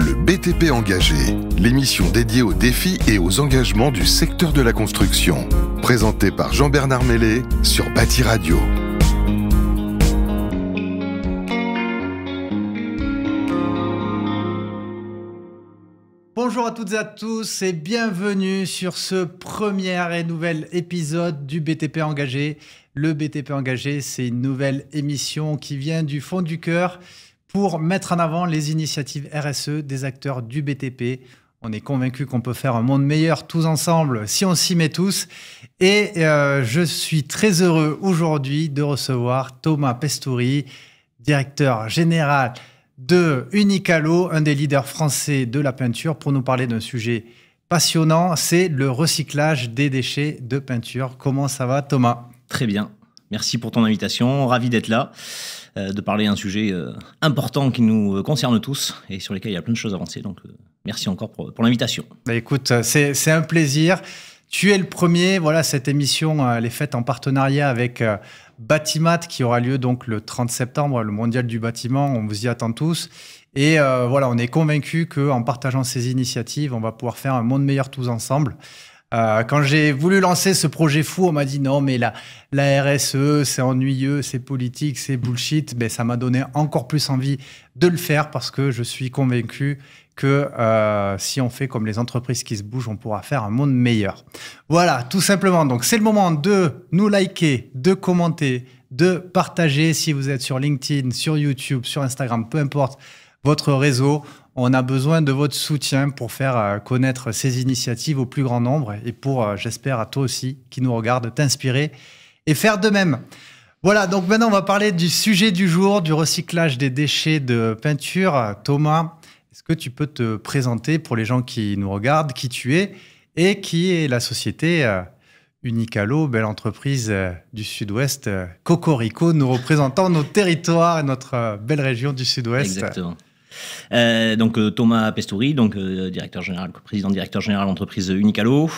Le BTP engagé, l'émission dédiée aux défis et aux engagements du secteur de la construction, présentée par Jean-Bernard Mellet sur Bâti Radio. Bonjour à toutes et à tous et bienvenue sur ce premier et nouvel épisode du BTP engagé. Le BTP engagé, c'est une nouvelle émission qui vient du fond du cœur pour mettre en avant les initiatives RSE des acteurs du BTP. On est convaincu qu'on peut faire un monde meilleur tous ensemble si on s'y met tous. Et euh, je suis très heureux aujourd'hui de recevoir Thomas Pestouri, directeur général de Unicalo, un des leaders français de la peinture, pour nous parler d'un sujet passionnant, c'est le recyclage des déchets de peinture. Comment ça va Thomas Très bien. Merci pour ton invitation, ravi d'être là. Euh, de parler d'un sujet euh, important qui nous euh, concerne tous et sur lequel il y a plein de choses avancées. Donc, merci encore pour, l'invitation. Bah écoute, c'est un plaisir. Tu es le premier. Voilà, cette émission, elle est faite en partenariat avec Batimat qui aura lieu donc le 30 septembre, le mondial du bâtiment. On vous y attend tous. Et voilà, on est convaincu qu'en partageant ces initiatives, on va pouvoir faire un monde meilleur tous ensemble. Euh, quand j'ai voulu lancer ce projet fou, on m'a dit non, mais la, la RSE, c'est ennuyeux, c'est politique, c'est bullshit. Mais ben, ça m'a donné encore plus envie de le faire parce que je suis convaincu que euh, si on fait comme les entreprises qui se bougent, on pourra faire un monde meilleur. Voilà, tout simplement. Donc c'est le moment de nous liker, de commenter, de partager si vous êtes sur LinkedIn, sur YouTube, sur Instagram, peu importe votre réseau. On a besoin de votre soutien pour faire euh, connaître ces initiatives au plus grand nombre et pour, euh, j'espère, à toi aussi qui nous regarde, t'inspirer et faire de même. Voilà, donc maintenant on va parler du sujet du jour, du recyclage des déchets de peinture. Thomas, est-ce que tu peux te présenter pour les gens qui nous regardent, qui tu es et qui est la société euh, Unicalo, belle entreprise du Sud-Ouest, Cocorico, nous représentant nos territoires et notre belle région du Sud-Ouest. Exactement. Euh, donc euh, Thomas Pestouri, donc euh, directeur général, président directeur général de Unicalo.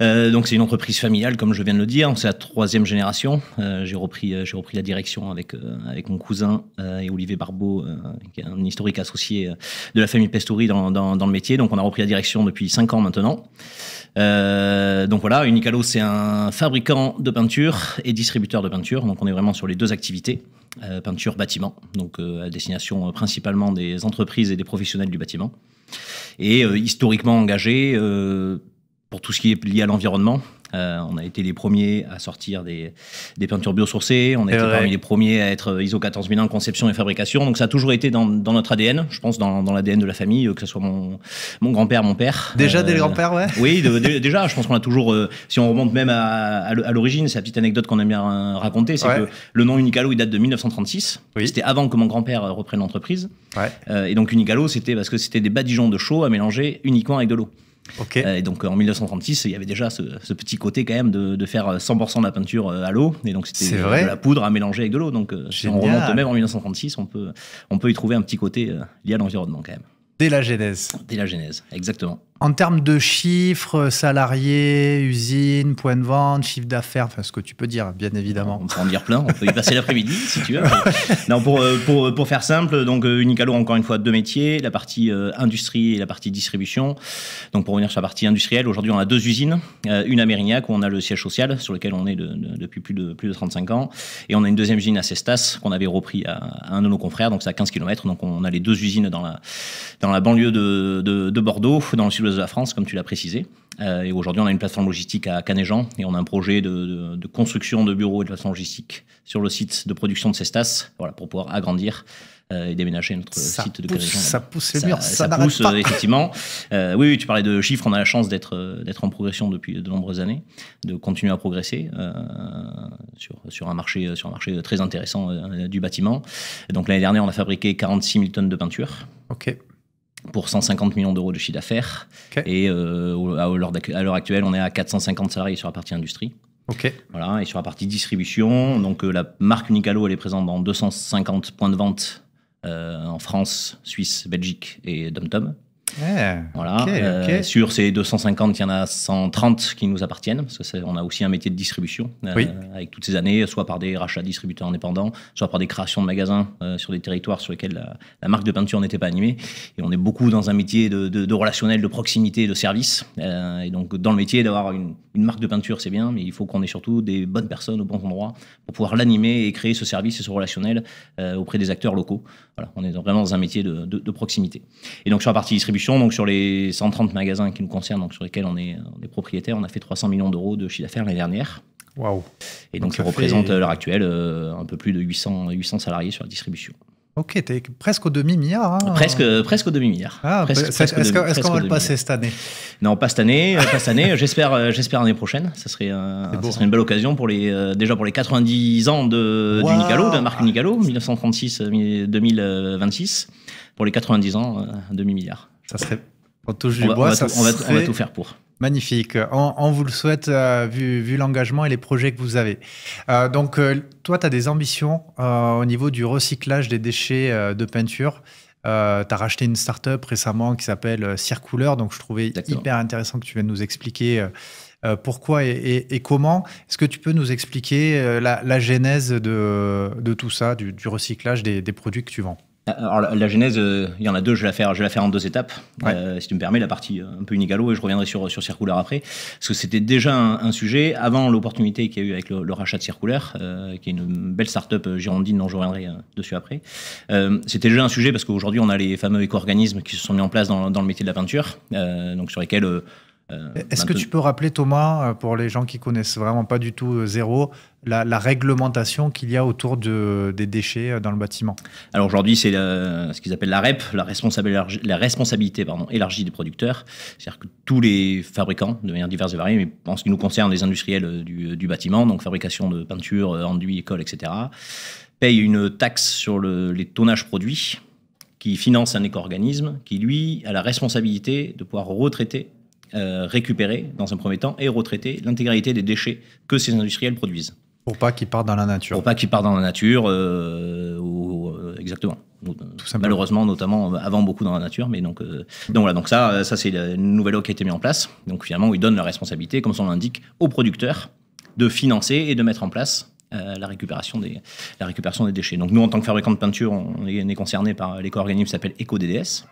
donc c'est une entreprise familiale, comme je viens de le dire. C'est la troisième génération. j'ai repris, j'ai repris la direction avec avec mon cousin et Olivier Barbeau, qui est un historique associé de la famille Pestouri dans, le métier. Donc on a repris la direction depuis cinq ans maintenant. donc voilà, Unicalo c'est un fabricant de peinture et distributeur de peinture. Donc on est vraiment sur les deux activités, peinture, bâtiment, donc à destination principalement des, des entreprises et des professionnels du bâtiment. Et euh, historiquement engagés euh, pour tout ce qui est lié à l'environnement, euh, on a été les premiers à sortir des, des peintures biosourcées, on a été parmi les premiers à être euh, ISO 14001 en conception et fabrication. Donc ça a toujours été dans, notre ADN, je pense, dans, l'ADN de la famille, euh, que ce soit mon, grand-père, mon père. Déjà des grands pères, ouais Oui, déjà, je pense qu'on a toujours, si on remonte même à, l'origine, c'est la petite anecdote qu'on aime bien raconter, c'est que le nom Unicalo, il date de 1936. C'était avant que mon grand-père reprenne l'entreprise. et donc Unicalo, c'était parce que c'était des badigeons de chaux à mélanger uniquement avec de l'eau. Euh, et donc en 1936, il y avait déjà ce, petit côté quand même de, faire 100% de la peinture euh, à l'eau. Et donc c'était de la poudre à mélanger avec de l'eau. Donc euh, si on remonte même en 1936, on peut, on peut y trouver un petit côté lié à l'environnement quand même. Dès la genèse. Dès la genèse, exactement. En termes de chiffres, salariés, usines, points de vente, chiffre d'affaires, enfin, ce que tu peux dire, bien évidemment. On peut en dire plein, on peut y passer l'après-midi si tu veux. non, pour, euh, pour, euh, pour, faire simple, donc euh, Unicalo, encore une fois, deux métiers, la partie industrie et la partie distribution. Donc pour revenir sur la partie industrielle, aujourd'hui on a deux usines, une à Mérignac où on a le siège social sur lequel on est depuis plus de, plus de 35 ans, et on a une deuxième usine à Cestas qu'on avait repris à, un de nos confrères, donc c'est à 15 km, donc on a les deux usines dans la, dans la banlieue de, de Bordeaux, dans le sud de la France, comme tu l'as précisé. Euh, et aujourd'hui, on a une plateforme logistique à Canéjan et on a un projet de, construction de bureaux et de plateforme logistique sur le site de production de Cestas voilà, pour pouvoir agrandir euh, et déménager notre site de Canéjan. Ça pousse ça, pousse, euh, effectivement. oui, tu parlais de chiffres, on a la chance d'être en progression depuis de nombreuses années, de continuer à progresser sur, sur, un marché, sur marché très intéressant du bâtiment. donc l'année dernière, on a fabriqué 46 000 tonnes de peinture. OK pour 150 millions d'euros de chiffre d'affaires. Et euh, à l'heure actuelle, on est à 450 salariés sur la partie industrie. Ok. Voilà, et sur la partie distribution, donc euh, la marque Unicalo, elle est présente dans 250 points de vente euh, en France, Suisse, Belgique et DomTom voilà. Euh, sur ces 250, il y en a 130 qui nous appartiennent, parce qu'on on a aussi un métier de distribution, euh, avec toutes ces années, soit par des rachats de distributeurs indépendants, soit par des créations de magasins euh, sur des territoires sur lesquels la, marque de peinture n'était pas animée. Et on est beaucoup dans un métier de, relationnel, de proximité, de service. et donc, dans le métier, d'avoir une, marque de peinture, c'est bien, mais il faut qu'on ait surtout des bonnes personnes au bon endroit pour pouvoir l'animer et créer ce service et ce relationnel auprès des acteurs locaux. Voilà, on est vraiment dans un métier de, de proximité. Et donc, sur la partie distribution, donc sur les 130 magasins qui nous concernent, donc sur lesquels on est, des propriétaires propriétaire, on a fait 300 millions d'euros de chiffre d'affaires l'année dernière. Waouh Et donc, donc représente représentent à l'heure actuelle euh, un peu plus de 800, 800 salariés sur la distribution. Ok, t'es presque au demi-milliard. Hein. Presque, euh, presque au demi-milliard. Ah, est-ce qu'on va le passer cette année Non, pas cette année. Euh, pas cette année. J'espère, j'espère l'année prochaine. Ça serait, ça serait hein. une belle occasion pour les, déjà pour les 90 ans de, du de la marque Nicalo, 1936-2026. Pour les 90 ans, demi-milliard. Ça serait. On tout, faire pour. Magnifique. On, vous le souhaite euh, vu, l'engagement et les projets que vous avez. Euh, donc, euh, toi, tu as des ambitions au niveau du recyclage des déchets de peinture. tu as racheté une start-up récemment qui s'appelle Circouleur. Donc, je trouvais hyper intéressant que tu viennes nous expliquer pourquoi et, comment. Est-ce que tu peux nous expliquer la, genèse de, tout ça, du, recyclage des produits que tu vends euh, alors, la, genèse, euh, il y en a deux, je vais la faire, je vais la faire en deux étapes, euh, si tu me permets, la partie euh, un peu inégalo, et je reviendrai sur, sur Circulaire après, parce que c'était déjà un, sujet, avant l'opportunité qu'il y a eu avec le, rachat de Circulaire, euh, qui est une belle start-up girondine dont je reviendrai dessus après. c'était déjà un sujet parce qu'aujourd'hui, on a les fameux éco-organismes qui se sont mis en place dans, dans le métier de la peinture, donc sur lesquels euh, Est-ce que tu peux rappeler, Thomas, euh, pour les gens qui connaissent vraiment pas du tout euh, zéro, la, réglementation qu'il y a autour des déchets dans le bâtiment Alors aujourd'hui, c'est ce qu'ils appellent la REP, la, responsabilité, pardon, élargie des producteurs. C'est-à-dire que tous les fabricants, de manière diverse et variée, mais en ce qui nous concerne, les industriels du, bâtiment, donc fabrication de peinture, enduit, colle, etc., payent une taxe sur les tonnages produits qui finance un éco-organisme qui, lui, a la responsabilité de pouvoir retraiter euh, récupérer, dans un premier temps, et retraiter l'intégralité des déchets que ces industriels produisent. Pour pas qu'ils partent dans la nature. Pour pas qu'ils partent dans la nature, euh, euh, exactement. Malheureusement, notamment avant beaucoup dans la nature, mais donc, donc voilà. Donc ça, ça c'est une nouvelle loi qui a été mise en place. Donc finalement, ils donnent la responsabilité, comme son l'indique, aux producteurs de financer et de mettre en place euh, la, récupération des, la récupération des déchets. Donc nous, en tant que fabricants de peinture, on est, on concernés par euh, l'éco-organisme qui s'appelle EcoDDS.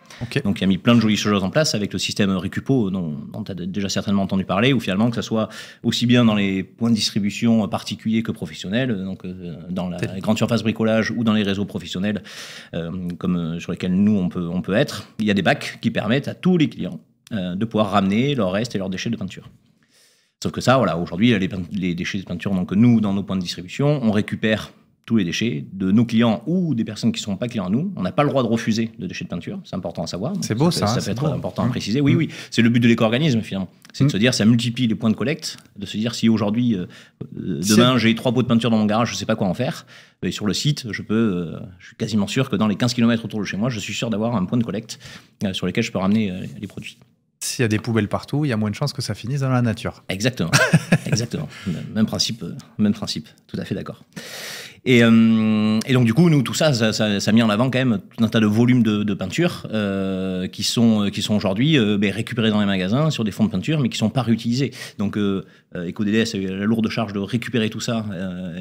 Donc il a mis plein de jolies choses en place avec le système Recupo dont, tu as déjà certainement entendu parler, ou finalement que ce soit aussi bien dans les points de distribution euh, particuliers que professionnels, donc dans la grande surface bricolage ou dans les réseaux professionnels comme, sur lesquels nous, on peut, on peut être, il y a des bacs qui permettent à tous les clients de pouvoir ramener leurs restes et leurs déchets de peinture. Sauf que ça, voilà, aujourd'hui, les, déchets de peinture, donc nous, dans nos points de distribution, on récupère tous les déchets de nos clients ou des personnes qui ne sont pas clients à nous. On n'a pas le droit de refuser de déchets de peinture, c'est important à savoir. C'est beau ça. Ça, peut être hein, important à mmh. préciser. Oui, mmh. oui, c'est le but de l'éco-organisme finalement. C'est de mmh. se dire, ça multiplie les points de collecte, de se dire si aujourd'hui, euh, euh, demain, j'ai trois pots de peinture dans mon garage, je ne sais pas quoi en faire. Et ben, sur le site, je peux, euh, je suis quasiment sûr que dans les 15 km autour de chez moi, je suis sûr d'avoir un point de collecte sur lequel je peux ramener les produits. S'il y a des poubelles partout, il y a moins de chances que ça finisse dans la nature. Exactement. Exactement. Même principe, euh, même principe. Tout à fait d'accord. Euh, et, donc du coup, nous, tout ça, ça, ça, a mis en avant quand même tout un tas de volumes de, peintures peinture qui sont, euh, qui sont aujourd'hui ben, récupérés dans les magasins sur des fonds de peinture, mais qui sont pas réutilisés. Donc EcoDDS a eu la lourde charge de récupérer tout ça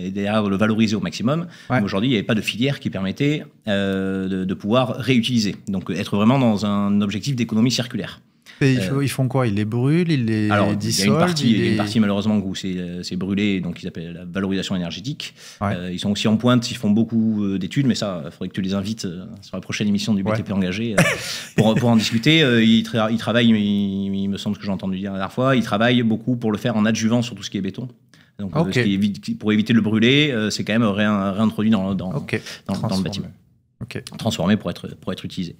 et derrière le valoriser au maximum. Aujourd'hui, il n'y avait pas de filière qui permettait de pouvoir réutiliser. Donc être vraiment dans un objectif d'économie circulaire. Euh, ils, font quoi Ils les brûlent Ils les alors, dissolvent Il y a une partie, malheureusement où euh, c'est brûlé, donc ils appellent la valorisation énergétique. Euh, ils sont aussi en pointe, ils font beaucoup d'études, mais ça, il faudrait que tu les invites sur la prochaine émission du BTP Engagé pour, en discuter. Ils, travaillent, il, me semble que j'ai entendu dire la dernière fois, ils travaillent beaucoup pour le faire en adjuvant sur tout ce qui est béton. Donc, pour éviter de le brûler, c'est quand même réintroduit dans, dans, le bâtiment. Transformé pour être, pour être utilisé.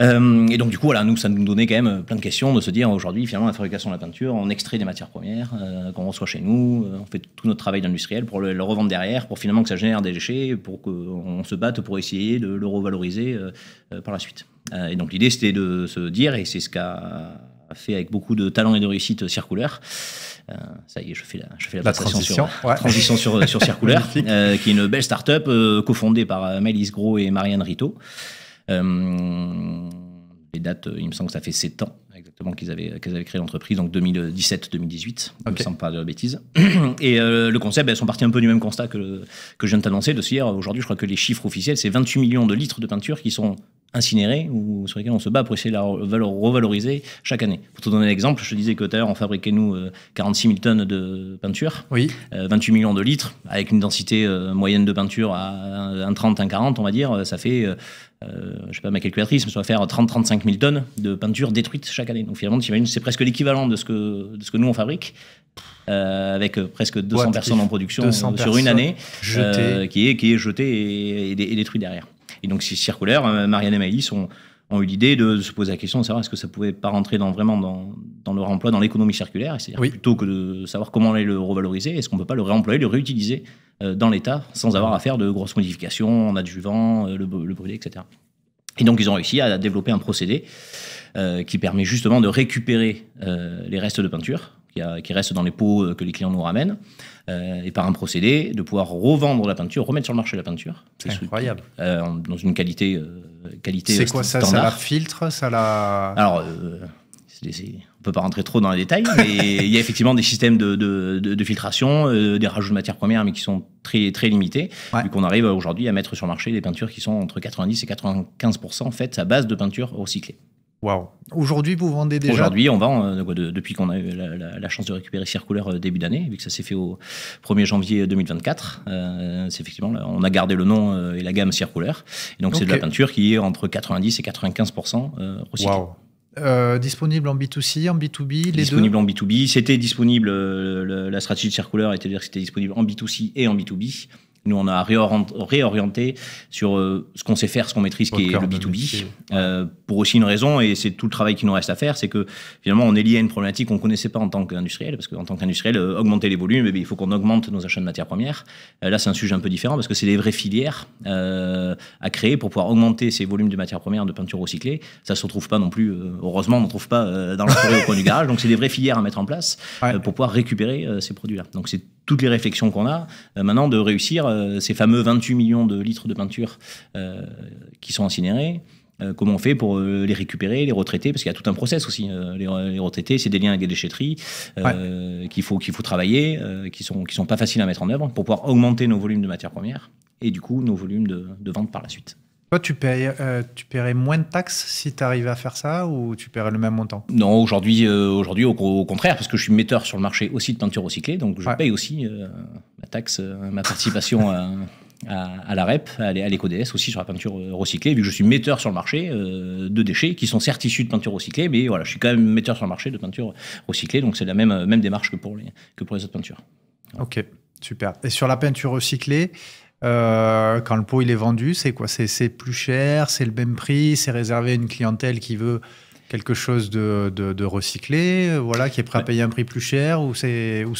Euh, et donc, du coup, voilà, nous, ça nous donnait quand même euh, plein de questions de se dire aujourd'hui, finalement, la fabrication de la peinture, on extrait des matières premières euh, qu'on reçoit chez nous, on fait tout notre travail d'industriel pour le, revendre derrière, pour finalement que ça génère des déchets, pour qu'on se batte pour essayer de le revaloriser par la suite. et donc, l'idée, c'était de se dire, et c'est ce qu'a fait avec beaucoup de talent et de réussite Circouleur. ça y est, je fais la, transition, sur, qui est une belle start-up cofondée par Mélisse Gros et Marianne Rito, euh, les dates, euh, il me semble que ça fait 7 ans Exactement, qu'ils avaient, qu'ils créé l'entreprise, donc 2017-2018, okay. sans pas de bêtises. Et euh, le concept, ils ben, sont partis un peu du même constat que, que je viens de t'annoncer, de se dire, aujourd'hui, je crois que les chiffres officiels, c'est 28 millions de litres de peinture qui sont incinérés ou sur lesquels on se bat pour essayer de la revaloriser chaque année. Pour te donner un exemple, je te disais que tout à l'heure, on fabriquait, nous, 46 euh, 000 tonnes de peinture, oui. 28 euh, millions de litres, avec une densité moyenne de peinture à 1,30, 1,40, on va dire, ça fait, je ne sais pas ma calculatrice, mais ça va faire 30-35 000 tonnes de peinture détruite chaque donc finalement, c'est presque l'équivalent de, ce que, ce que nous on fabrique. Euh, avec euh, presque 200 personnes en production euh, sur une année, qui, est, qui est jetée et, et, détruite derrière. Et donc, ces circulaires, Marianne et Maïlis, ont, ont eu l'idée de, se poser la question de savoir est-ce que ça pouvait pas rentrer dans, vraiment dans, leur emploi, dans l'économie circulaire, c'est-à-dire plutôt que de savoir comment allait le revaloriser, est-ce qu'on peut pas le réemployer, le réutiliser dans l'État sans avoir à faire de grosses modifications en adjuvant, le, le brûler, etc. Et donc, ils ont réussi à développer un procédé euh, qui permet justement de récupérer euh, les restes de peinture qui, restent dans les pots euh, que les clients nous ramènent, et par un procédé de pouvoir revendre la peinture, remettre sur le marché la peinture. C'est incroyable. dans une qualité. qualité C'est quoi ça Ça la filtre ça la... Alors, on peut pas rentrer trop dans les détails, mais il y a effectivement des systèmes de, filtration, euh, des rajouts de matières premières, mais qui sont très, très limités. Vu qu'on arrive aujourd'hui à mettre sur le marché des peintures qui sont entre 90 et 95 faites à base de peintures recyclées. Aujourd'hui, vous vendez déjà Aujourd'hui, on vend, euh, depuis qu'on a eu la, chance de récupérer Circouleur début d'année, vu que ça s'est fait au 1er janvier 2024, euh, c'est effectivement, on a gardé le nom et la gamme Circouleur. Et donc, c'est de la peinture qui est entre 90 et 95 recyclée. Euh, disponible en B2C, en B2B, les disponible en B2B, c'était disponible, euh, la stratégie de circulaire était dire que c'était disponible en B2C et en B2B. Nous, on a réorienté sur euh, ce qu'on sait faire, ce qu'on maîtrise, qui est le B2B, euh, pour aussi une raison, et c'est tout le travail qui nous reste à faire, c'est que finalement, on est lié à une problématique qu'on ne connaissait pas en tant qu'industriel, parce qu'en tant qu'industriel, euh, augmenter les volumes, mais eh il faut qu'on augmente nos achats de matières premières. là, c'est un sujet un peu différent, parce que c'est des vraies filières à créer pour pouvoir augmenter ces volumes de matières premières de peinture recyclée. Ça ne se retrouve pas non plus, heureusement, on ne trouve pas dans la forêt au coin du garage, donc c'est des vraies filières à mettre en place pour pouvoir récupérer ces produits-là. Donc c'est toutes les réflexions qu'on a euh, maintenant de réussir euh, ces fameux 28 millions de litres de peinture euh, qui sont incinérés. Comment on fait pour les récupérer, les retraiter Parce qu'il y a tout un process aussi. Les, retraiter, c'est des liens avec des déchetteries qu'il faut, qu'il faut travailler, qui sont, qui sont pas faciles à mettre en œuvre pour pouvoir augmenter nos volumes de matières premières et du coup nos volumes de, de vente par la suite. Toi, euh, tu, paierais, moins de taxes si tu arrivais à faire ça ou tu paierais le même montant Non, aujourd'hui, euh, aujourd'hui au, contraire, parce que je suis metteur sur le marché aussi de peinture recyclée, donc je paye aussi euh, ma taxe, ma participation à, la REP, à l'EcoDS aussi sur la peinture recyclée, vu que je suis metteur sur le marché de déchets qui sont certes issus de peinture recyclée, mais voilà, je suis quand même metteur sur le marché de peinture recyclée, donc c'est la même, même démarche que pour les, que autres peintures. Ok, super. Et sur la peinture recyclée, euh, quand le pot il est vendu, c'est quoi C'est plus cher, c'est le même prix, c'est réservé à une clientèle qui veut quelque chose de, recyclé, euh, voilà, qui est prêt à payer un prix plus cher, ou c'est ou,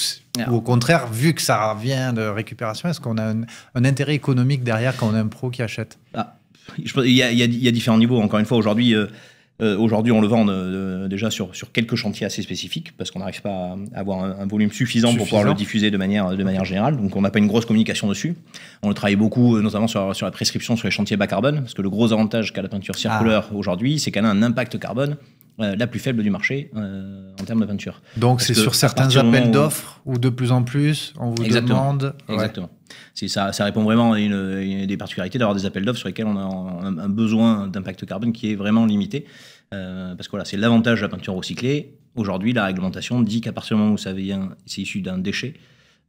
au contraire, vu que ça vient de récupération, est-ce qu'on a un, intérêt économique derrière quand on a un pro qui achète ah, il, y a, différents niveaux. Encore une fois, aujourd'hui. Euh, euh, aujourd'hui, on le vend euh, euh, déjà sur, sur quelques chantiers assez spécifiques parce qu'on n'arrive pas à avoir un, volume suffisant, pour pouvoir le diffuser de manière, de manière générale. Donc, on n'a pas une grosse communication dessus. On le travaille beaucoup, notamment sur, la prescription sur les chantiers bas carbone, parce que le gros avantage qu'a la peinture circulaire ah. aujourd'hui, c'est qu'elle a un impact carbone la plus faible du marché en termes de peinture. Donc c'est sur certains appels d'offres où de plus en plus on vous demande. Exactement ça, répond vraiment à une, des particularités d'avoir des appels d'offres sur lesquels on a, un, besoin d'impact carbone qui est vraiment limité. Euh, parce que voilà, c'est l'avantage de la peinture recyclée. Aujourd'hui, la réglementation dit qu'à partir du moment où ça vient, c'est issu d'un déchet,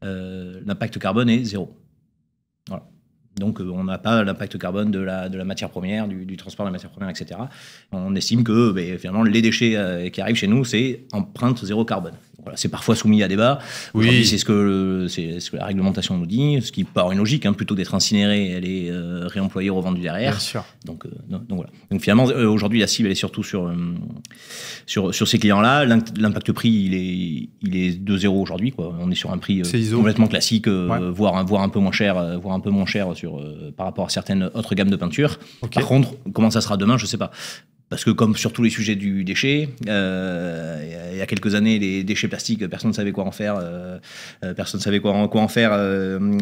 euh, l'impact carbone est zéro. Donc euh, on n'a pas l'impact carbone de la, matière première, du, transport de la matière première, etc. On estime que ben, finalement les déchets qui arrivent chez nous, c'est empreinte zéro carbone c'est parfois soumis à débat. Oui. C'est ce, que la réglementation nous dit, ce qui part une logique, hein, plutôt d'être incinéré, elle est euh, réemployée, revendue derrière. Bien sûr. Donc, euh, donc voilà. Donc finalement, euh, aujourd'hui, la cible, elle est surtout sur, sur, ces clients-là. L'impact prix, il est, il est de zéro aujourd'hui. On est sur un prix complètement classique, voire, un, voire un peu moins cher, voire un peu moins cher sur, par rapport à certaines autres gammes de peinture. Par contre, comment ça sera demain, je ne sais pas. Parce que comme sur tous les sujets du déchet, euh, il y a quelques années, les déchets plastiques, personne ne savait quoi en faire, euh, euh, personne ne savait quoi en, quoi en faire,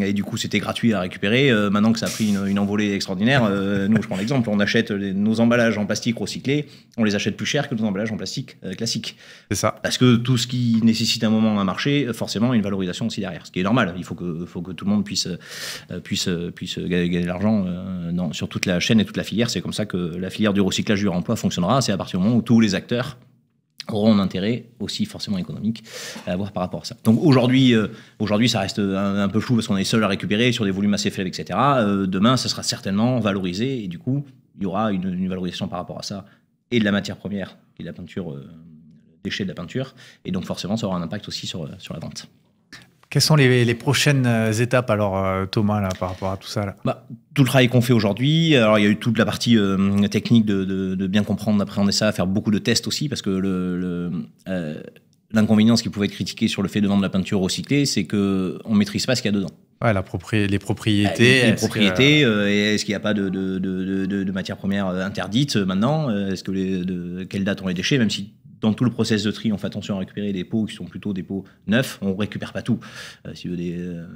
et du coup c'était gratuit à récupérer. maintenant que ça a pris une, envolée extraordinaire, nous, je prends l'exemple, on achète nos emballages en plastique recyclés, on les achète plus cher que nos emballages en plastique classique. C'est ça. Parce que tout ce qui nécessite un moment un marché, forcément une valorisation aussi derrière, ce qui est normal. Il faut que, faut que tout le monde puisse, puisse, puisse gagner de l'argent sur toute la chaîne et toute la filière. C'est comme ça que la filière du recyclage du remploi fonctionnera, c'est à partir du moment où tous les acteurs auront un intérêt aussi forcément économique à avoir par rapport à ça. Donc aujourd'hui, euh, aujourd'hui ça reste un, peu flou parce qu'on est seul à récupérer sur des volumes assez faibles, etc. Euh, demain, ça sera certainement valorisé et du coup, il y aura une, valorisation par rapport à ça et de la matière première et de la peinture, euh, déchets de la peinture. Et donc forcément, ça aura un impact aussi sur, sur la vente. Quelles sont les, prochaines euh, étapes alors euh, Thomas là, par rapport à tout ça là bah, Tout le travail qu'on fait aujourd'hui, alors il y a eu toute la partie euh, technique de, bien comprendre, d'appréhender ça, faire beaucoup de tests aussi parce que le, l'inconvénient, ce qui pouvait être critiqué sur le fait de vendre la peinture recyclée, c'est qu'on ne maîtrise pas ce qu'il y a dedans. la les propriétés. Les, est propriétés, est-ce qu'il n'y a pas de, de, matières premières interdites maintenant Est-ce que les, de, Quelle date ont les déchets Même si dans tout le process de tri, on fait attention à récupérer des pots qui sont plutôt des pots neufs. On récupère pas tout. Euh, si vous euh,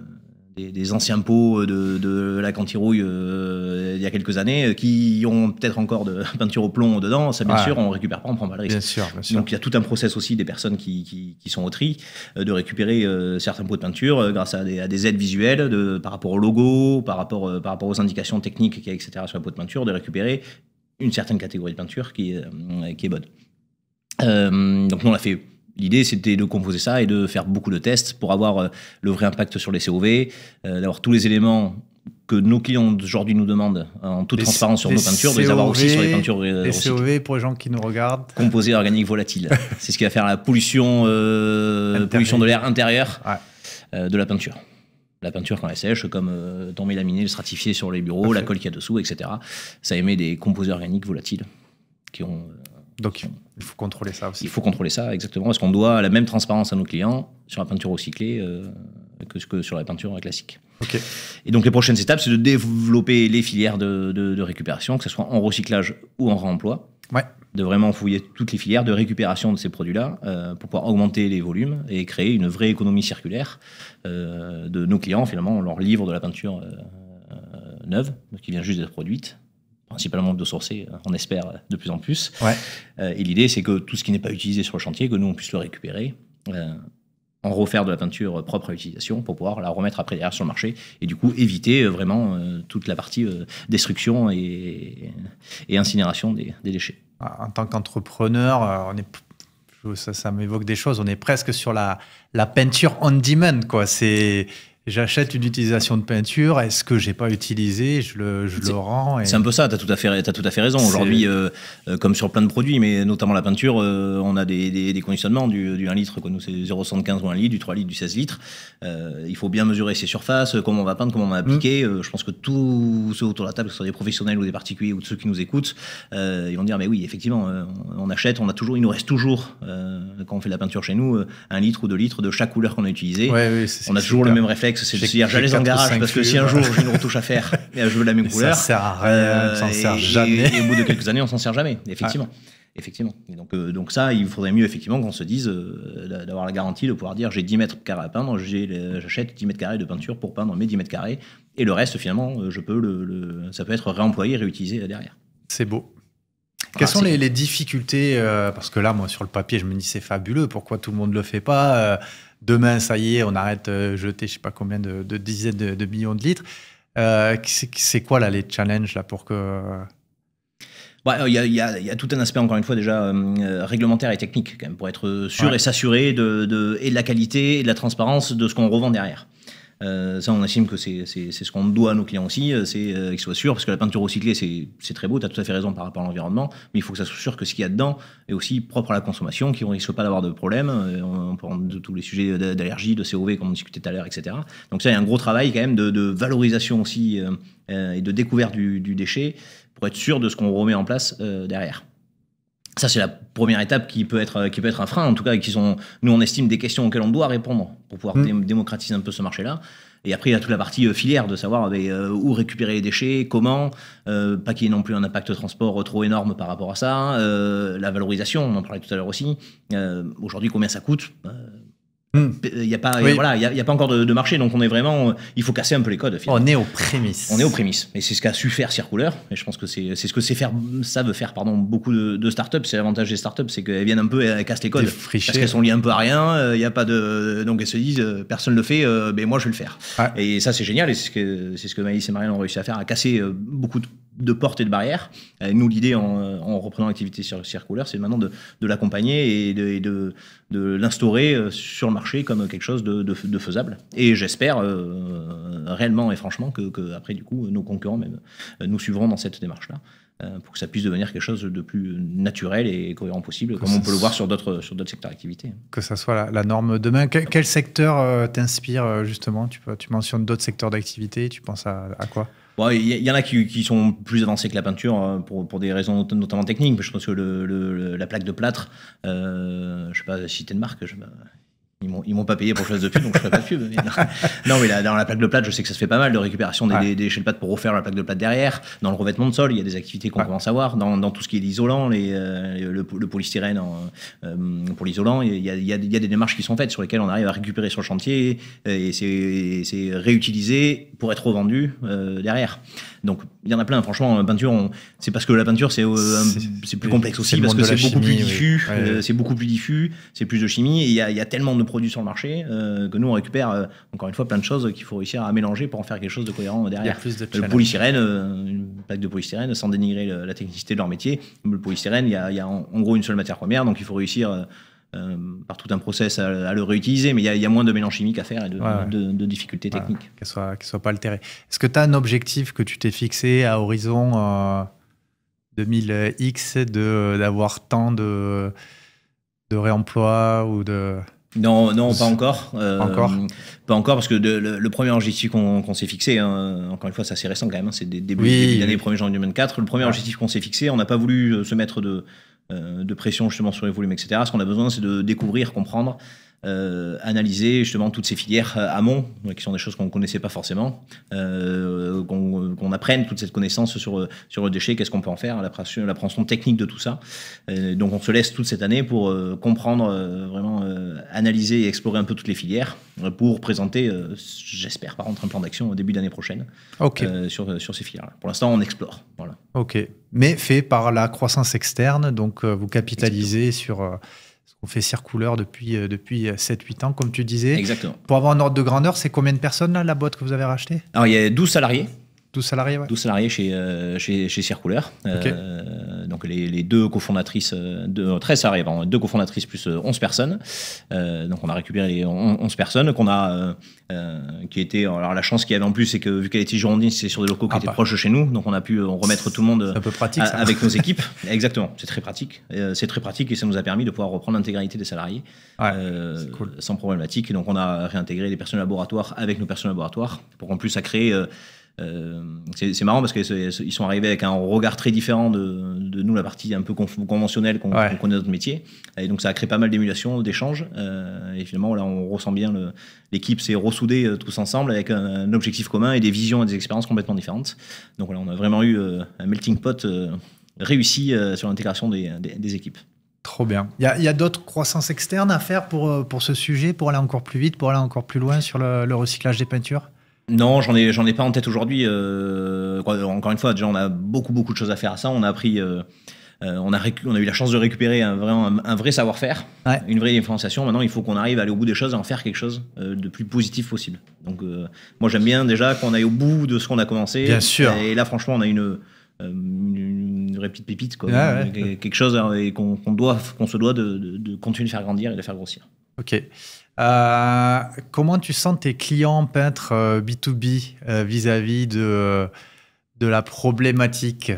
des, des, anciens pots de, de la cantirouille euh, il y a quelques années qui ont peut-être encore de peinture au plomb dedans. Ça, bien sûr, on récupère pas, on prend pas le risque. Donc il y a tout un process aussi des personnes qui, qui, sont au tri de récupérer certains pots de peinture grâce à des, aides visuelles de, par rapport au logo, par rapport, par rapport aux indications techniques qu'il y a, etc. sur la peau de peinture, de récupérer une certaine catégorie de peinture qui, qui est bonne. Euh, donc on l'a fait L'idée, c'était de composer ça et de faire beaucoup de tests pour avoir euh, le vrai impact sur les COV, euh, d'avoir tous les éléments que nos clients aujourd'hui nous demandent en toute transparence sur nos peintures, mais de les avoir aussi sur les peintures Les COV, pour les gens qui nous regardent. Composés organiques volatile. C'est ce qui va faire la pollution, pollution de l'air intérieur de la peinture. La peinture, quand elle sèche, comme tomber laminé, le stratifié sur les bureaux, la colle qu'il y a dessous, etc., ça émet des composés organiques volatiles qui ont. Donc, il faut contrôler ça aussi. Il faut contrôler ça, exactement. Est-ce qu'on doit la même transparence à nos clients sur la peinture recyclée euh, que, que, sur la peinture classique OK. Et donc, les prochaines étapes, c'est de développer les filières de, récupération, que ce soit en recyclage ou en réemploi. Ouais. De vraiment fouiller toutes les filières de récupération de ces produits-là euh, pour pouvoir augmenter les volumes et créer une vraie économie circulaire euh, de nos clients. Finalement, on leur livre de la peinture neuve, qui vient juste d'être produite principalement de sourcer, euh, on espère euh, de plus en plus. Euh, et l'idée, c'est que tout ce qui n'est pas utilisé sur le chantier, que nous, on puisse le récupérer, en refaire de la peinture propre à l'utilisation pour pouvoir la remettre après derrière sur le marché et du coup éviter vraiment toute la partie destruction et, incinération des, déchets. En tant qu'entrepreneur, on est ça, m'évoque des choses. On est presque sur la, la peinture on demand, quoi. C'est j'achète une utilisation de peinture, est-ce que j'ai pas utilisé, je le, je le rends. C'est un peu ça, tu as, tout à fait, as tout à fait raison. Aujourd'hui, euh, euh, comme sur plein de produits, mais notamment la peinture, euh, on a des, des, conditionnements du, du, 1 litre, nous c'est 0,75 ou 1 litre, du 3 litres, du 16 litres. il faut bien mesurer ses surfaces, comment on va peindre, comment on va mm. appliquer. je pense que tous ceux autour de la table, que ce soit des professionnels ou des particuliers ou de ceux qui nous écoutent, ils vont dire, mais oui, effectivement, on achète, on a toujours, il nous reste toujours, quand on fait de la peinture chez nous, 1 litre ou 2 litres de chaque couleur qu'on a utilisée. on a toujours le même réflexe que c'est dire j'allais garage parce que si un jour j'ai une retouche à faire, je veux la même couleur. Ça sert à rien, euh, s'en sert jamais. Et, au bout de quelques années, on s'en sert jamais, effectivement. Effectivement. donc, euh, donc ça, il faudrait mieux effectivement qu'on se dise euh, d'avoir la garantie de pouvoir dire j'ai 10 mètres carrés à peindre, j'achète 10 mètres carrés de peinture pour peindre mes 10 mètres carrés, et le reste finalement, je peux le, ça peut être réemployé, réutilisé derrière. C'est beau. Ah, Quelles sont les, difficultés Parce que là, moi, sur le papier, je me dis c'est fabuleux. Pourquoi tout le monde ne le fait pas demain, ça y est, on arrête de euh, jeter je sais pas combien de, dizaines de, millions de litres. Euh, c'est quoi là les challenges là pour que euh, il y, a tout un aspect, encore une fois, déjà réglementaire et technique, quand même, pour être sûr et s'assurer de, de, et de la qualité et de la transparence de ce qu'on revend derrière. Euh, ça, on estime que c'est ce qu'on doit à nos clients aussi, euh, c'est euh, qu'ils soient sûrs, parce que la peinture recyclée, c'est très beau, tu as tout à fait raison par rapport à l'environnement, mais il faut que ça soit sûr que ce qu'il y a dedans est aussi propre à la consommation, qu'il ne risque pas d'avoir de problème. On, on de, tous les sujets d'allergie, de COV, comme on discutait tout à l'heure, etc. Donc ça, il y a un gros travail quand même de, valorisation aussi et de découverte du, déchet pour être sûr de ce qu'on remet en place derrière. Ça, c'est la première étape qui peut, être, qui peut être un frein, en tout cas, qui sont, nous, on estime des questions auxquelles on doit répondre pour pouvoir mm. démocratiser un peu ce marché-là. Et après, il y a toute la partie euh, filière de savoir euh, où récupérer les déchets, comment, euh, pas qu'il y ait non plus un impact transport trop énorme par rapport à ça, hein, la valorisation, on en parlait tout à l'heure aussi. Aujourd'hui, combien ça coûte il hmm. n'y euh, a, pas, voilà, il y a, pas encore de, marché, donc on est vraiment. Euh, il faut casser un peu les codes. On est aux prémices. On est aux prémices. Et c'est ce qu'a su faire Circouleur. Et je pense que c'est ce que c'est faire, ça veut faire pardon, beaucoup de, de startups. C'est l'avantage des startups, c'est qu'elles viennent un peu et elles cassent les codes. parce qu'elles sont liées un peu à rien. Il euh, n'y y a pas de, donc elles se disent, personne ne le fait, mais moi je vais le faire. Et ça, c'est génial. Et c'est ce que, ce que Maïs et Marianne ont réussi à faire, à casser beaucoup de de portes et de barrières. Euh, nous, l'idée en, reprenant l'activité circulaire, c'est maintenant de, l'accompagner et de, de, l'instaurer euh, sur le marché comme quelque chose de, faisable. Et j'espère euh, réellement et franchement que, après, du coup, nos concurrents même nous suivront dans cette démarche-là pour que ça puisse devenir quelque chose de plus naturel et cohérent possible, comme on peut le voir sur d'autres secteurs d'activité. Que ça soit la, norme demain. quel secteur t'inspire justement tu, peux, tu mentionnes d'autres secteurs d'activité. Tu penses à quoi il y, en a qui, sont plus avancés que la peinture hein, pour, des raisons notamment techniques. Je pense que le, la plaque de plâtre, je euh, je sais pas, citer de marque, je ils m'ont, pas payé pour chasse de pub, donc je ferai pas pub. non. mais là, dans la plaque de plate, je sais que ça se fait pas mal de récupération des, de pâte pour refaire la plaque de plate derrière. Dans le revêtement de sol, il y a des activités qu'on commence à voir. Dans, tout ce qui est l'isolant, euh, le, polystyrène euh, pour l'isolant, il y, a, des démarches qui sont faites sur lesquelles on arrive à récupérer sur le chantier euh, et c'est, réutilisé pour être revendu derrière. Donc il y en a plein. Franchement, euh, peinture, c'est parce que la peinture c'est euh, plus complexe aussi parce que c'est beaucoup, plus diffus, euh, c'est beaucoup plus diffus, c'est plus de chimie. Et il y a, tellement de produits sur le marché que nous on récupère encore une fois plein de choses qu'il faut réussir à mélanger pour en faire quelque chose de cohérent derrière. le polystyrène, une plaque de polystyrène, sans dénigrer la technicité de leur métier, le polystyrène, il y a, en, gros une seule matière première, donc il faut réussir euh, par tout un process à, le réutiliser, mais il y, a moins de mélange chimique à faire et de, difficultés techniques. Qu'elle ne soit, pas altérée. Est-ce que tu as un objectif que tu t'es fixé à horizon 2000X euh, d'avoir tant de, de réemploi ou de... Non, non, pas encore. Euh, encore. Pas encore, parce que le, premier objectif qu'on s'est fixé, hein, encore une fois, c'est assez récent quand même, hein, c'est début, débuts début oui. d'année 1er 2024. Le premier objectif qu'on s'est fixé, on n'a pas voulu se mettre de, euh, de pression justement sur les volumes, etc. Ce qu'on a besoin, c'est de découvrir, comprendre euh, analyser justement toutes ces filières euh, amont, euh, qui sont des choses qu'on ne connaissait pas forcément, qu'on apprenne toute cette connaissance sur, sur le déchet, qu'est-ce qu'on peut en faire, l'appréhension technique de tout ça. donc on se laisse toute cette année pour comprendre, vraiment analyser et explorer un peu toutes les filières pour présenter, j'espère par contre, un plan d'action au début de l'année prochaine sur, ces filières-là. Pour l'instant, on explore. Ok, mais fait par la croissance externe, donc vous capitalisez sur on fait couleur depuis, euh, depuis 7-8 euh, ans, comme tu disais. Exactement. Pour avoir un ordre de grandeur, c'est combien de personnes là, la boîte que vous avez rachetée Alors, il y a 12 salariés. 12 salariés, ouais. 12 salariés chez, euh, chez, chez euh, donc les, deux cofondatrices, euh, de 13 salariés, pardon, deux cofondatrices plus 11 personnes. donc on a récupéré les 11 personnes qu'on a, qui étaient. Alors la chance qu'il y avait en plus, c'est que vu qu'elle était girondine, c'est sur des locaux qui ah étaient bah. proches de chez nous. Donc on a pu remettre tout le monde un peu pratique, avec nos équipes. Exactement, c'est très pratique. c'est très pratique et ça nous a permis de pouvoir reprendre l'intégralité des salariés sans problématique. donc on a réintégré les personnes laboratoires avec nos personnes laboratoires pour en plus à créer euh, c'est marrant parce qu'ils sont arrivés avec un regard très différent de, nous, la partie un peu conventionnelle qu'on connaît de notre métier. Et donc ça a créé pas mal d'émulation, d'échanges. Euh, et finalement, là, on ressent bien l'équipe s'est ressoudée euh, tous ensemble avec un, objectif commun et des visions et des expériences complètement différentes. Donc voilà, on a vraiment eu un melting pot réussi sur l'intégration des, équipes. Trop bien. Il y a, d'autres croissances externes à faire pour, ce sujet, pour aller encore plus vite, pour aller encore plus loin sur le recyclage des peintures non, j'en ai, j'en ai pas en tête aujourd'hui. Euh, encore une fois, déjà, on a beaucoup, beaucoup de choses à faire à ça. On a appris, euh, euh, on, a eu la chance de récupérer un, vraiment, un, vrai savoir-faire, une vraie différenciation. Maintenant, il faut qu'on arrive à aller au bout des choses et en faire quelque chose de plus positif possible. Donc, moi, j'aime bien déjà qu'on aille au bout de ce qu'on a commencé. Bien sûr. Et là, franchement, on a une. vraie petite pépite, quelque chose hein, qu'on, doit, se doit de, de continuer de faire grandir et de faire grossir. Ok. Euh, comment tu sens tes clients peintres B2B euh, euh, vis-à-vis de, de la problématique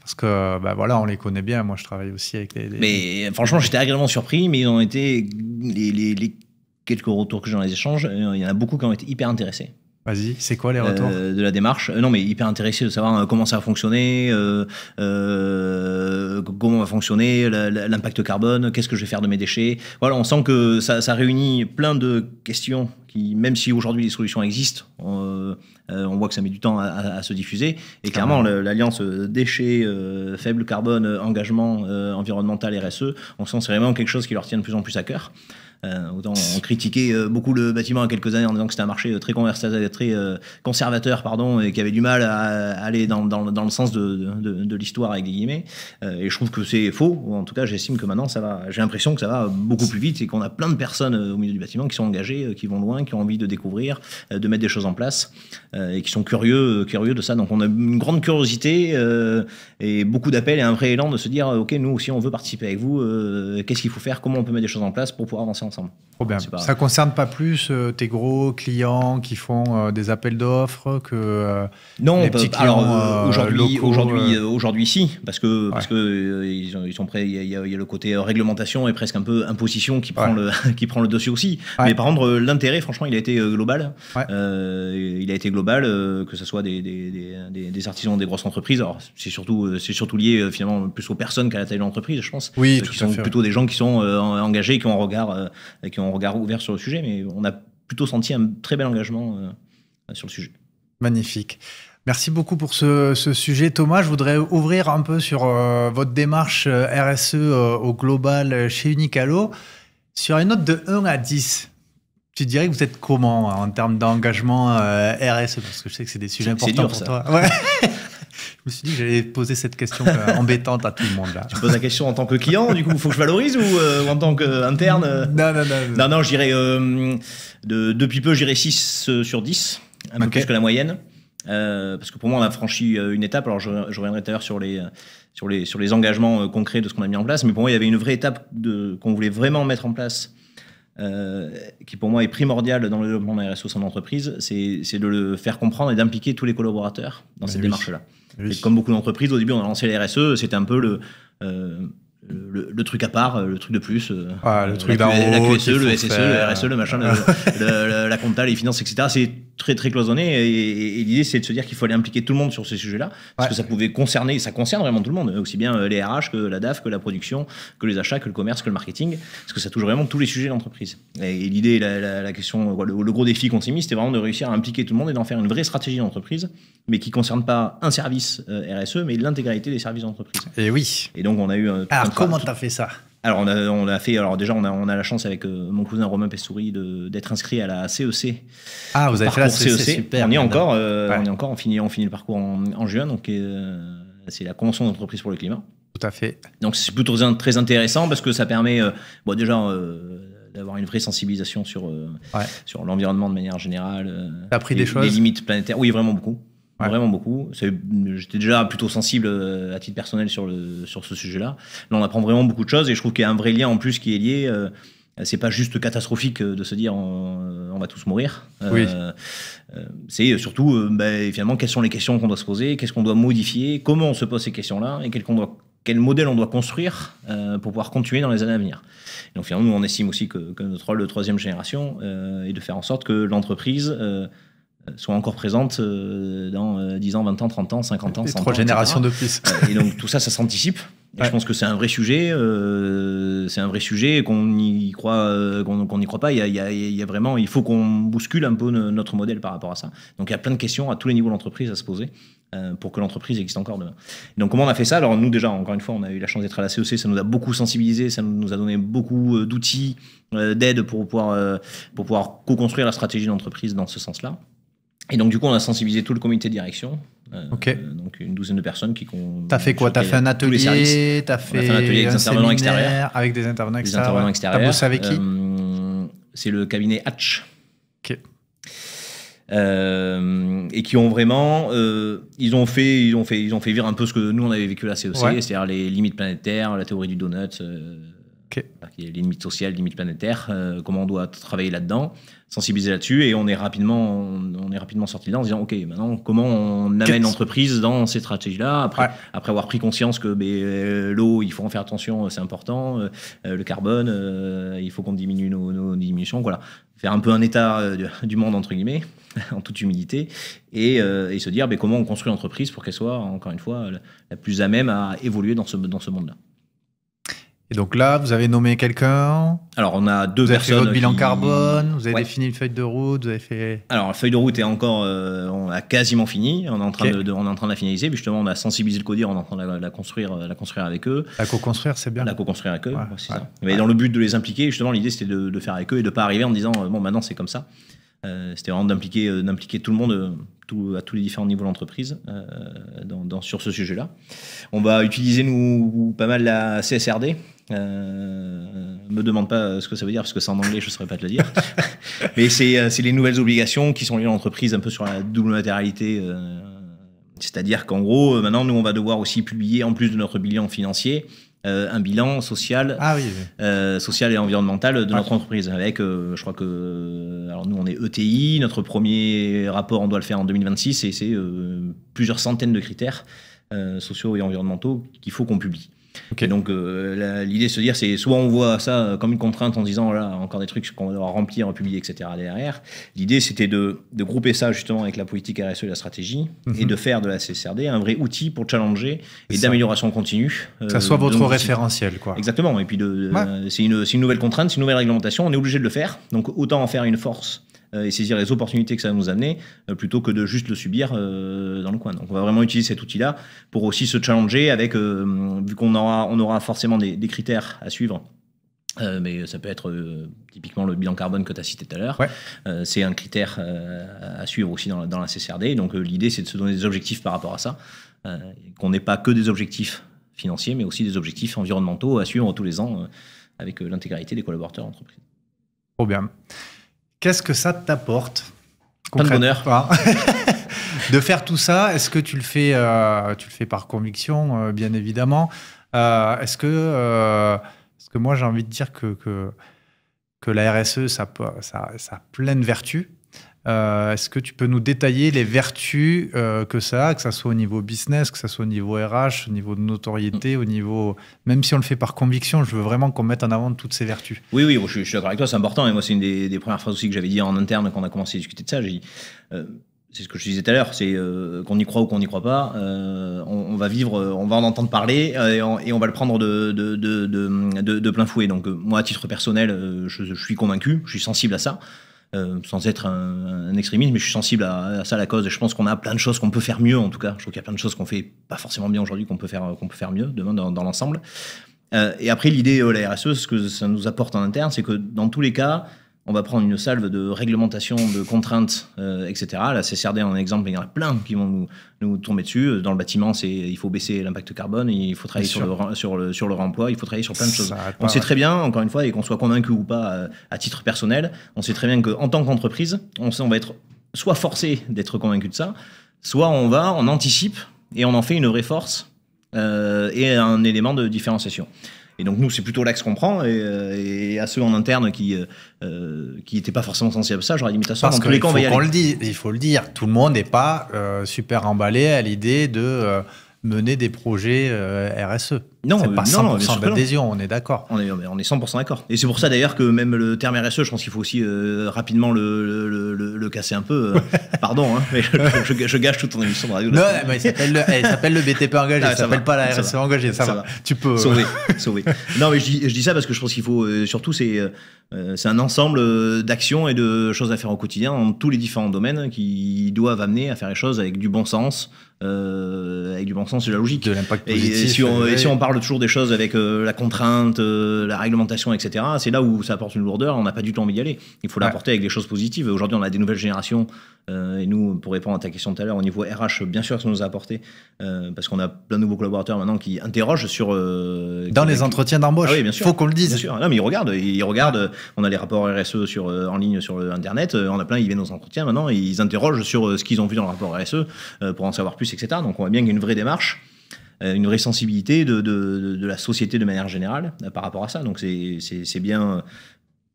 parce que ben voilà, on les connaît bien. Moi, je travaille aussi avec les. Mais franchement, j'étais agréablement surpris, mais ils ont été les, quelques retours que j'ai dans les échanges. Il y en a beaucoup qui ont été hyper intéressés. Vas-y, c'est quoi les retours De la démarche. non, mais hyper intéressés de savoir comment ça a fonctionné, comment va fonctionner l'impact carbone, qu'est-ce que je vais faire de mes déchets. Voilà, on sent que ça, réunit plein de questions qui, même si aujourd'hui les solutions existent, on, euh, voit que ça met du temps à, se diffuser. Et clairement, l'alliance euh, déchets, euh, faible carbone, engagement environnemental, RSE, on sent c'est vraiment quelque chose qui leur tient de plus en plus à cœur. Euh, autant on critiquait euh, beaucoup le bâtiment il y a quelques années en disant que c'était un marché euh, très, très conservateur pardon, et qui avait du mal à aller dans, le sens de, l'histoire, avec des guillemets. et je trouve que c'est faux. En tout cas, j'estime que maintenant, ça va. j'ai l'impression que ça va beaucoup plus vite et qu'on a plein de personnes au milieu du bâtiment qui sont engagées, qui vont loin, qui ont envie de découvrir, de mettre des choses en place et qui sont curieux, curieux de ça. Donc on a une grande curiosité et beaucoup d'appels et un vrai élan de se dire ok nous aussi on veut participer avec vous euh, qu'est-ce qu'il faut faire comment on peut mettre des choses en place pour pouvoir avancer ensemble bien. ça concerne pas plus euh, tes gros clients qui font euh, des appels d'offres que non les clients, aujourd'hui aujourd'hui aujourd'hui si parce que parce que ils, sont prêts il y, a le côté réglementation et presque un peu imposition qui prend le qui prend le dossier aussi mais par contre l'intérêt franchement il a été global il a été global que ce soit des, des, des, des artisans des grosses entreprises alors c'est surtout euh, c'est surtout lié euh, finalement plus aux personnes qu'à la taille de l'entreprise, je pense. Oui, euh, tout plutôt des gens qui sont engagés, qui ont un regard, qui ont un regard ouvert sur le sujet. Mais on a plutôt senti un très bel engagement sur le sujet. Magnifique. Merci beaucoup pour ce, sujet, Thomas. Je voudrais ouvrir un peu sur votre démarche RSE au global chez Unicalo. Sur une note de 1 à 10, tu dirais que vous êtes comment en termes d'engagement RSE Parce que je sais que c'est des sujets importants pour toi. Ouais. Je me suis dit que j'allais poser cette question embêtante à tout le monde là. Tu poses la question en tant que client, du coup, il faut que je valorise ou, euh, en tant qu'interne euh non, non, non, non. Non, je dirais, euh, depuis peu, j'irai 6 sur 10, un peu plus que la moyenne. parce que pour moi, on a franchi une étape. Alors, je, je reviendrai tout à l'heure sur les, sur, les, sur les engagements concrets de ce qu'on a mis en place. Mais pour moi, il y avait une vraie étape qu'on voulait vraiment mettre en place euh, qui pour moi est primordial dans le développement de la RSE en entreprise, c'est de le faire comprendre et d'impliquer tous les collaborateurs dans eh cette démarche-là. Eh comme beaucoup d'entreprises, au début, on a lancé la RSE, c'était un peu euh, le, le, truc à part, le truc de plus. Ah, le euh, truc la, la, QSE, le SSE, le RSE, le machin, la compta, les finances, etc. C'est très très cloisonné. Et, l'idée, c'est de se dire qu'il fallait impliquer tout le monde sur ces sujets-là, parce que ça pouvait concerner, ça concerne vraiment tout le monde, aussi bien euh, les RH que la DAF, que la production, que les achats, que le commerce, que le marketing, parce que ça touche vraiment tous les sujets de l'entreprise. Et, l'idée, la, question, euh, le, gros défi qu'on s'est mis, c'était vraiment de réussir à impliquer tout le monde et d'en faire une vraie stratégie d'entreprise, mais qui concerne pas un service euh, RSE, mais l'intégralité des services d'entreprise. Et oui. Et donc on a eu. Alors comment tu as fait ça alors, on a, on a, fait. Alors, déjà, on a, on a la chance avec euh, mon cousin Romain Pessoury d'être inscrit à la CEC. E ah, vous avez fait la CEC, e e Super, on, y encore, euh, on encore. On finit, on finit le parcours en, juin. Donc, euh, c'est la Convention d'entreprise pour le climat. Tout à fait. Donc, c'est plutôt très intéressant parce que ça permet, bon, déjà, d'avoir une vraie sensibilisation sur, sur l'environnement de manière générale. T'as appris des choses Les limites planétaires. Oui, vraiment beaucoup. Vraiment beaucoup. J'étais déjà plutôt sensible euh, à titre personnel sur, le, sur ce sujet-là. Là, on apprend vraiment beaucoup de choses et je trouve qu'il y a un vrai lien en plus qui est lié. Euh, c'est pas juste catastrophique euh, de se dire on, va tous mourir. c'est surtout bah, finalement quelles sont les questions qu'on doit se poser, qu'est-ce qu'on doit modifier, comment on se pose ces questions-là et quel, doit, quel modèle on doit construire pour pouvoir continuer dans les années à venir. donc finalement, nous on estime aussi que, que notre rôle de troisième génération est de faire en sorte que l'entreprise euh, soit encore présente euh, dans 10 euh, ans, 20 ans, 30 ans, 50 ans, 100 trois ans. Trois générations de plus. et donc tout ça, ça s'anticipe. et Je pense que c'est un vrai sujet, c'est un vrai sujet qu'on n'y croit, qu'on n'y croit pas. Il y, a, y a, vraiment, il faut qu'on bouscule un peu notre modèle par rapport à ça. Donc il y a plein de questions à tous les niveaux de l'entreprise à se poser pour que l'entreprise existe encore demain. Donc comment on a fait ça Alors nous déjà, encore une fois, on a eu la chance d'être à la CEC, e ça nous a beaucoup sensibilisé, ça nous a donné beaucoup d'outils, d'aide pour pouvoir, pour pouvoir co-construire la stratégie d'entreprise dans ce sens-là. Et donc, du coup, on a sensibilisé tout le comité de direction. Euh, ok. donc une douzaine de personnes qui. ont. t'as fait quoi T'as fait un atelier T'as fait, fait, un atelier avec des intervenants extérieurs Avec des intervenants extérieurs. Des intervenants extérieurs. bossé avec qui euh, C'est le cabinet Hatch. Ok. Euh, et qui ont vraiment, ils ont fait, ils ont fait, ils ont fait vivre un peu ce que nous on avait vécu à la COC, c'est-à-dire les limites planétaires, la théorie du donut les limites sociales, les limites planétaires, euh, comment on doit travailler là-dedans, sensibiliser là-dessus, et on est rapidement, on, est rapidement sorti là en disant, ok, maintenant comment on amène l'entreprise dans ces stratégies-là après, après avoir pris conscience que ben, euh, l'eau, il faut en faire attention, euh, c'est important, le carbone, il faut qu'on diminue nos, nos, diminutions, voilà, faire un peu un état du monde entre guillemets, en toute humilité, et, et se dire, ben, comment on construit l'entreprise pour qu'elle soit encore une fois la, la, plus à même à évoluer dans ce, dans ce monde-là. Et donc là, vous avez nommé quelqu'un. Alors on a deux personnes. Vous avez fait votre bilan carbone, vous avez défini une feuille de route, vous avez fait. Alors la feuille de route est encore, euh, on a quasiment fini, on est en train de, on est en train de la finaliser. justement, on a sensibilisé le codir, on est en train de la, construire, euh, la construire avec eux. La co-construire, c'est bien. La co-construire avec eux, c'est ça. Mais dans le but de les impliquer, justement, l'idée c'était de, faire avec eux et de pas arriver en disant euh, bon maintenant c'est comme ça. c'était vraiment d'impliquer, d'impliquer tout le monde à tous les différents niveaux de l'entreprise dans, sur ce sujet-là. On va utiliser nous pas mal la CSRD, euh, me demande pas ce que ça veut dire parce que c'est en anglais, je saurais pas te le dire. Mais euh, c'est les nouvelles obligations qui sont liées à l'entreprise un peu sur la double matérialité. Euh, c'est-à-dire qu'en gros, euh, maintenant, nous, on va devoir aussi publier, en plus de notre bilan financier, un bilan social, ah social et environnemental de ah. notre entreprise. Avec, je crois que, alors nous, on est ETI, notre premier rapport, on doit le faire en 2026, et c'est plusieurs centaines de critères sociaux et environnementaux qu'il faut qu'on publie. Donc euh, l'idée de se dire, c'est soit on voit ça comme une contrainte en disant, là, encore des trucs qu'on va devoir remplir, publier, etc. derrière. L'idée, c'était de, de, grouper ça justement avec la politique RSE et la stratégie, mhm. et de faire de la CSRD un vrai outil pour challenger et d'amélioration continue. Euh, ça soit votre référentiel, quoi. Exactement. Et puis, c'est une, une, nouvelle contrainte, c'est une nouvelle réglementation, on est obligé de le faire. Donc autant en faire une force euh, et saisir les opportunités que ça va nous amener, euh, plutôt que de juste le subir euh, dans le coin. Donc on va vraiment utiliser cet outil-là pour aussi se challenger avec, vu qu'on aura, on aura forcément des, critères à suivre. mais ça peut être typiquement le bilan carbone que tu as cité tout à l'heure. c'est un critère à suivre aussi dans la, dans la CCRD. Donc l'idée, c'est de se donner des objectifs par rapport à ça, qu'on n'ait pas que des objectifs financiers, mais aussi des objectifs environnementaux à suivre tous les ans avec l'intégralité des collaborateurs entreprises. Trop bien. Qu'est-ce que ça t'apporte de hein de faire tout ça, est-ce que tu le fais, euh, tu le fais par conviction, euh, bien évidemment euh, Est-ce que, que moi j'ai envie de dire que, que, la RSE, ça, ça a pleine vertu euh, est-ce que tu peux nous détailler les vertus euh, que ça a, que ça soit au niveau business, que ça soit au niveau RH, au niveau de notoriété, au niveau. Même si on le fait par conviction, je veux vraiment qu'on mette en avant toutes ces vertus. Oui, oui, je, suis d'accord avec toi, c'est important. Et moi, c'est une des, premières phrases aussi que j'avais dit en interne quand on a commencé à discuter de ça. J'ai euh, c'est ce que je disais tout à l'heure, c'est qu'on y croit ou qu'on n'y croit pas, on, va vivre, on va en entendre parler et on, va le prendre de, plein fouet. Donc moi, à titre personnel, je suis convaincu, je suis sensible à ça. Euh, sans être un, extrémisme, extrémiste, mais je suis sensible à, ça, à la cause. Et je pense qu'on a plein de choses qu'on peut faire mieux, en tout cas. Je trouve qu'il y a plein de choses qu'on fait pas forcément bien aujourd'hui, qu'on peut faire, peut faire mieux demain dans, l'ensemble. Euh, et après, l'idée, euh, la RSE, ce que ça nous apporte en interne, c'est que dans tous les cas, on va prendre une salve de réglementation, de contraintes, etc. La CSRD en exemple, il y en a plein qui vont nous, tomber dessus. Euh, dans le bâtiment, c'est il faut baisser l'impact carbone, il faut travailler sur le, sur, il faut travailler sur plein de choses. On sait très bien, encore une fois, et qu'on soit convaincu ou pas euh, à, titre personnel, on sait très bien qu'en tant qu'entreprise, on, on va être soit forcé d'être convaincu de ça, soit on va, on anticipe et on en fait une vraie force euh, et un élément de différenciation. Et donc nous, c'est plutôt l'axe qu'on prend. Et, euh, à ceux en interne qui euh, euh, qui n'étaient pas forcément sensibles à ça, j'aurais dit mais t'as que les Le dit, il faut le dire, tout le monde n'est pas super emballé à l'idée de mener des projets euh, RSE. Non, pas 100% euh, on est d'accord. On est, on est 100% d'accord. Et c'est pour ça d'ailleurs que même le terme RSE, je pense qu'il faut aussi euh, rapidement le, le, casser un peu. Pardon, hein, je, gâche toute ton émission de radio. Non, mais il s'appelle le, eh, BTP engagé, ah, ça s'appelle pas la RSE engagée, ça, Tu peux. Sauver, Non, mais je dis, je dis, ça parce que je pense qu'il faut surtout, c'est c'est un ensemble d'actions et de choses à faire au quotidien dans tous les différents domaines qui doivent amener à faire les choses avec du bon sens, euh, avec du bon sens et de la logique. l'impact Et, si on, parle toujours des choses avec euh, la contrainte, euh, la réglementation, etc., c'est là où ça apporte une lourdeur, on n'a pas du tout envie d'y aller. Il faut l'apporter avec des choses positives. Aujourd'hui, on a des nouvelles générations, et nous, pour répondre à ta question tout à l'heure, au niveau RH, bien sûr, ça nous a apporté, parce qu'on a plein de nouveaux collaborateurs maintenant qui interrogent sur... Dans les entretiens d'embauche, ah il faut qu'on le dise. Bien sûr. Non, mais ils regardent, ils regardent, on a les rapports RSE sur, en ligne sur Internet, on a plein, ils viennent aux entretiens maintenant, ils interrogent sur ce qu'ils ont vu dans le rapport RSE pour en savoir plus donc on voit bien qu'il y a une vraie démarche, euh, une vraie sensibilité de, la société de manière générale euh, par rapport à ça. Donc c'est bien euh,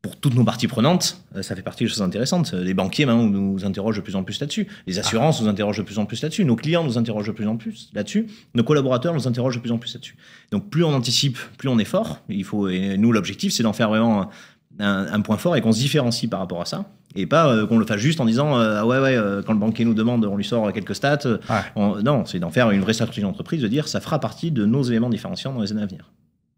pour toutes nos parties prenantes, ça fait partie des choses intéressantes. Les banquiers nous interrogent de plus en plus là-dessus. Les assurances nous interrogent de plus en plus là-dessus. Nos clients nous interrogent de plus en plus là-dessus. Nos collaborateurs nous interrogent de plus en plus là-dessus. Donc plus on anticipe, plus on est fort. Il faut, et nous, l'objectif, c'est d'en faire vraiment un, point fort et qu'on se différencie par rapport à ça et pas euh, qu'on le fasse juste en disant euh, ah ouais ouais euh, quand le banquier nous demande on lui sort quelques stats non c'est d'en faire une vraie stratégie d'entreprise de dire ça fera partie de nos éléments différenciants dans les années à venir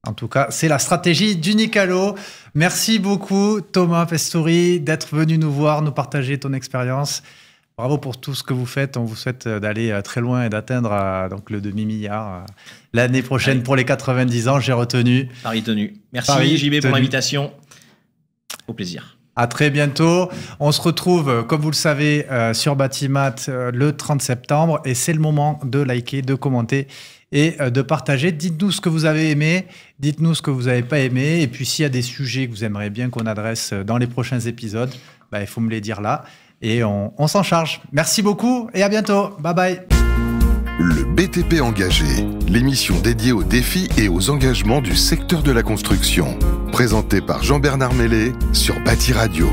en tout cas, c'est la stratégie d'unicalo Merci beaucoup, Thomas Pestouri, d'être venu nous voir, nous partager ton expérience. Bravo pour tout ce que vous faites. On vous souhaite d'aller très loin et d'atteindre donc le demi-milliard l'année prochaine pour les 90 ans. J'ai retenu. Paris tenu. Merci, JB, pour l'invitation. Au plaisir. À très bientôt. On se retrouve, euh, comme vous le savez, euh, sur Batimat euh, le 30 septembre. Et c'est le moment de liker, de commenter et de partager. Dites-nous ce que vous avez aimé, dites-nous ce que vous n'avez pas aimé. Et puis s'il y a des sujets que vous aimeriez bien qu'on adresse dans les prochains épisodes, bah, il faut me les dire là. Et on s'en charge. Merci beaucoup et à bientôt. Bye bye. Le BTP engagé, l'émission dédiée aux défis et aux engagements du secteur de la construction, présentée par Jean-Bernard Mellet sur Bâti Radio.